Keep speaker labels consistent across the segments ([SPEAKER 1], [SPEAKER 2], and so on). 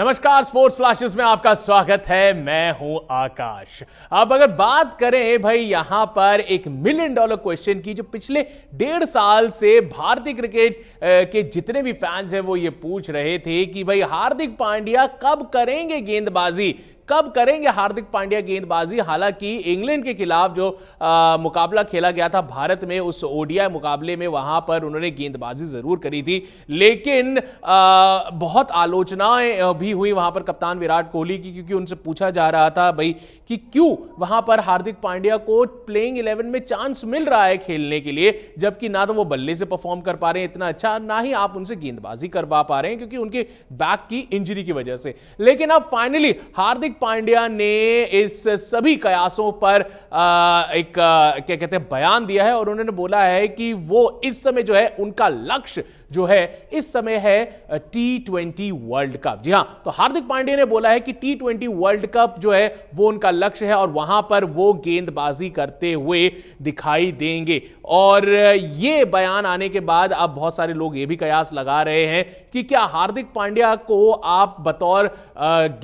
[SPEAKER 1] नमस्कार sports flashes में आपका स्वागत है मैं हूं आकाश अब अगर बात करें भाई यहां पर एक मिलियन डॉलर क्वेश्चन की जो पिछले डेढ़ साल से भारतीय क्रिकेट के जितने भी फैंस हैं वो ये पूछ रहे थे कि भाई हार्दिक पांड्या कब करेंगे गेंदबाजी कब करेंगे हार्दिक पांड्या गेंदबाजी हालांकि इंग्लैंड के खिलाफ जो आ, मुकाबला खेला गया था भारत में उस ओडीआई मुकाबले में वहां पर उन्होंने गेंदबाजी जरूर करी थी लेकिन आ, बहुत आलोचनाएं भी हुई वहां पर कप्तान विराट कोहली की क्योंकि उनसे पूछा जा रहा था भाई कि क्यों वहां पर हार्दिक पांड्या को प्लेइंग इलेवन में चांस मिल रहा है खेलने के लिए जबकि ना तो वो बल्ले से परफॉर्म कर पा रहे हैं इतना अच्छा ना ही आप उनसे गेंदबाजी करवा पा रहे हैं क्योंकि उनके बैक की इंजरी की वजह से लेकिन अब फाइनली हार्दिक पांड्या ने इस सभी कयासों पर एक क्या कहते हैं बयान दिया है और उन्होंने बोला है कि वो इस समय जो है उनका लक्ष्य जो है इस समय है टी ट्वेंटी वर्ल्ड कप जी हाँ तो हार्दिक पांड्या ने बोला है कि टी ट्वेंटी वर्ल्ड कप जो है वो उनका लक्ष्य है और वहां पर वो गेंदबाजी करते हुए दिखाई देंगे और ये बयान आने के बाद अब बहुत सारे लोग ये भी कयास लगा रहे हैं कि क्या हार्दिक पांड्या को आप बतौर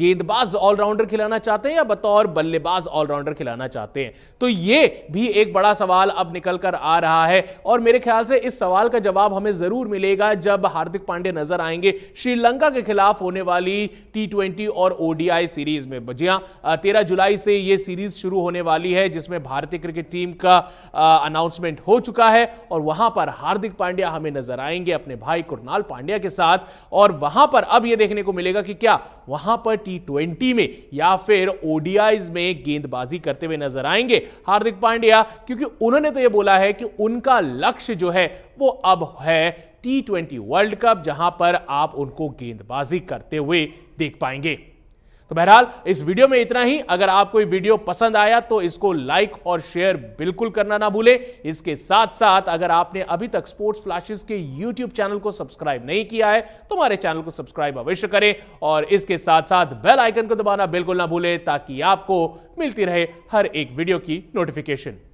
[SPEAKER 1] गेंदबाज ऑलराउंडर ऑलराउंडर खिलाना चाहते हैं या बतौर बल्लेबाज ऑलराउंडर खिलाना चाहते हैं तो ये भी एक बड़ा सवाल अब निकल कर आ रहा है और मेरे ख्याल से इस सवाल का जवाब हमें जरूर मिलेगा जब हार्दिक पांडे नजर आएंगे श्रीलंका के खिलाफ होने वाली टी और ओडीआई सीरीज में जी हाँ तेरह जुलाई से यह सीरीज शुरू होने वाली है जिसमें भारतीय क्रिकेट टीम का अनाउंसमेंट हो चुका है और वहां पर हार्दिक पांड्या हमें नजर आएंगे अपने भाई कुरनाल पांड्या के साथ और वहां पर अब यह देखने को मिलेगा कि क्या वहां पर टी ट्वेंटी में या फिर ओडियाईज में गेंदबाजी करते हुए नजर आएंगे हार्दिक पांड्या क्योंकि उन्होंने तो यह बोला है कि उनका लक्ष्य जो है वो अब है टी वर्ल्ड कप जहां पर आप उनको गेंदबाजी करते हुए देख पाएंगे तो बहरहाल इस वीडियो में इतना ही अगर आपको वीडियो पसंद आया तो इसको लाइक और शेयर बिल्कुल करना ना भूलें इसके साथ साथ अगर आपने अभी तक स्पोर्ट्स फ्लैशेस के यूट्यूब चैनल को सब्सक्राइब नहीं किया है तो हमारे चैनल को सब्सक्राइब अवश्य करें और इसके साथ साथ बेल आइकन को दबाना बिल्कुल ना भूलें ताकि आपको मिलती रहे हर एक वीडियो की नोटिफिकेशन